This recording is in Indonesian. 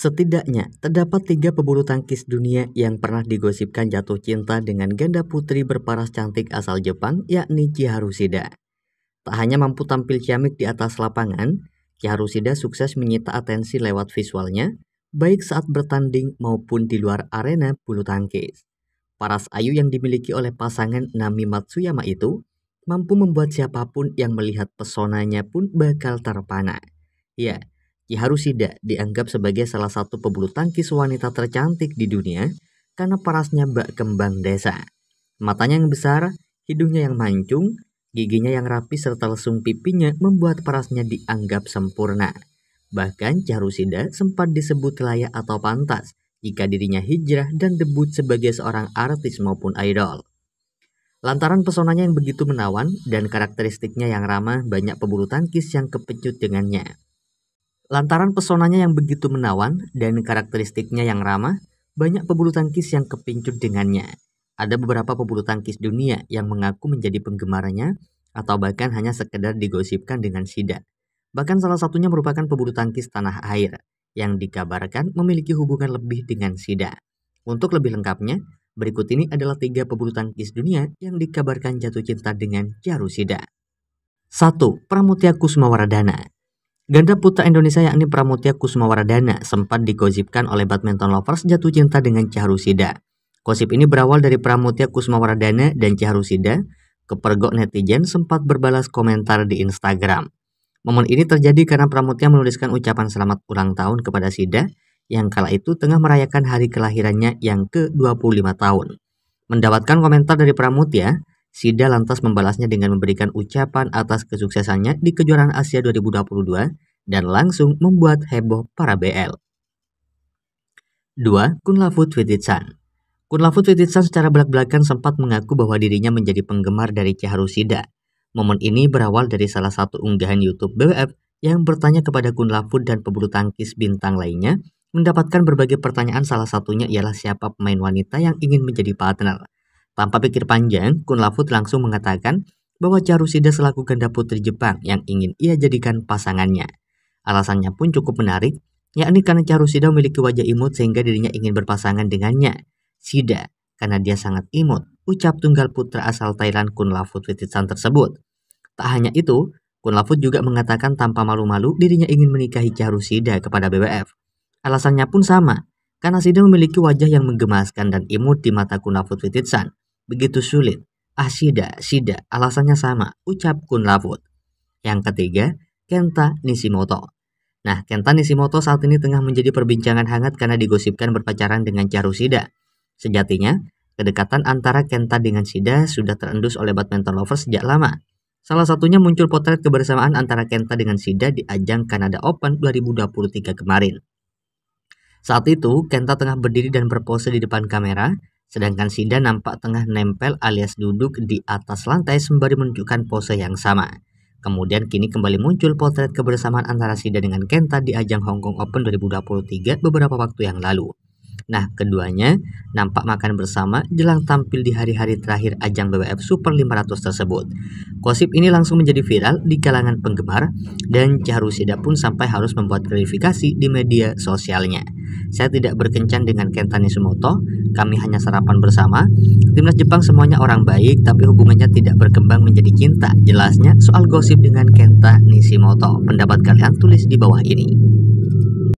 Setidaknya, terdapat tiga pebulu tangkis dunia yang pernah digosipkan jatuh cinta dengan ganda putri berparas cantik asal Jepang yakni Chiharu Shida. Tak hanya mampu tampil ciamik di atas lapangan, Chiharu Shida sukses menyita atensi lewat visualnya, baik saat bertanding maupun di luar arena bulu tangkis. Paras ayu yang dimiliki oleh pasangan Nami Matsuyama itu mampu membuat siapapun yang melihat pesonanya pun bakal terpana. Ya, Yaharushida dianggap sebagai salah satu pebulu tangkis wanita tercantik di dunia karena parasnya bak kembang desa. Matanya yang besar, hidungnya yang mancung, giginya yang rapi serta lesung pipinya membuat parasnya dianggap sempurna. Bahkan Yaharushida sempat disebut layak atau pantas jika dirinya hijrah dan debut sebagai seorang artis maupun idol. Lantaran pesonanya yang begitu menawan dan karakteristiknya yang ramah, banyak pebulu tangkis yang kepecut dengannya. Lantaran pesonanya yang begitu menawan dan karakteristiknya yang ramah, banyak pebulu tangkis yang kepincut dengannya. Ada beberapa pebulu tangkis dunia yang mengaku menjadi penggemarnya atau bahkan hanya sekedar digosipkan dengan sida. Bahkan salah satunya merupakan pebulu tangkis tanah air yang dikabarkan memiliki hubungan lebih dengan sida. Untuk lebih lengkapnya, berikut ini adalah tiga pebulu tangkis dunia yang dikabarkan jatuh cinta dengan Jaru Sida. 1. Pramutia Kusmawaradana Ganda putra Indonesia yakni Pramutia Kusmawardana sempat digosipkan oleh badminton lovers jatuh cinta dengan Sida. Gosip ini berawal dari Pramutia Kusmawardana dan Sida kepergok netizen sempat berbalas komentar di Instagram. Momen ini terjadi karena Pramutia menuliskan ucapan selamat ulang tahun kepada Sida yang kala itu tengah merayakan hari kelahirannya yang ke-25 tahun. Mendapatkan komentar dari Pramutia, Sida lantas membalasnya dengan memberikan ucapan atas kesuksesannya di kejuaraan Asia 2022 dan langsung membuat heboh para BL. 2. Kunlavut Fititsan Kunlavut Fititsan secara belak-belakan sempat mengaku bahwa dirinya menjadi penggemar dari Chiharu Sida. Momen ini berawal dari salah satu unggahan YouTube BWF yang bertanya kepada Kunlavut dan pebulu tangkis bintang lainnya mendapatkan berbagai pertanyaan salah satunya ialah siapa pemain wanita yang ingin menjadi partner. Tanpa pikir panjang, Lafut langsung mengatakan bahwa Charusida selaku ganda putri Jepang yang ingin ia jadikan pasangannya. Alasannya pun cukup menarik, yakni karena Charusida memiliki wajah imut sehingga dirinya ingin berpasangan dengannya. Sida, karena dia sangat imut, ucap tunggal putra asal Thailand Lafut Wititsan tersebut. Tak hanya itu, Lafut juga mengatakan tanpa malu-malu dirinya ingin menikahi Charusida kepada BWF. Alasannya pun sama, karena Sida memiliki wajah yang menggemaskan dan imut di mata Lafut Wititsan begitu sulit. Asida, ah, sida, alasannya sama, ucap Kun Lafut. Yang ketiga, Kenta Nishimoto. Nah, Kenta Nishimoto saat ini tengah menjadi perbincangan hangat karena digosipkan berpacaran dengan Charu Sida. Sejatinya, kedekatan antara Kenta dengan Sida sudah terendus oleh badminton lovers sejak lama. Salah satunya muncul potret kebersamaan antara Kenta dengan Sida di ajang Kanada Open 2023 kemarin. Saat itu, Kenta tengah berdiri dan berpose di depan kamera Sedangkan Sida nampak tengah nempel alias duduk di atas lantai sembari menunjukkan pose yang sama. Kemudian kini kembali muncul potret kebersamaan antara Sida dengan Kenta di ajang Hong Kong Open 2023 beberapa waktu yang lalu. Nah, keduanya nampak makan bersama jelang tampil di hari-hari terakhir ajang BWF Super 500 tersebut. Gosip ini langsung menjadi viral di kalangan penggemar dan Charu Sida pun sampai harus membuat klarifikasi di media sosialnya. Saya tidak berkencan dengan Kenta Nishimoto, kami hanya sarapan bersama. Timnas Jepang semuanya orang baik, tapi hubungannya tidak berkembang menjadi cinta. Jelasnya soal gosip dengan Kenta Nishimoto. Pendapat kalian tulis di bawah ini.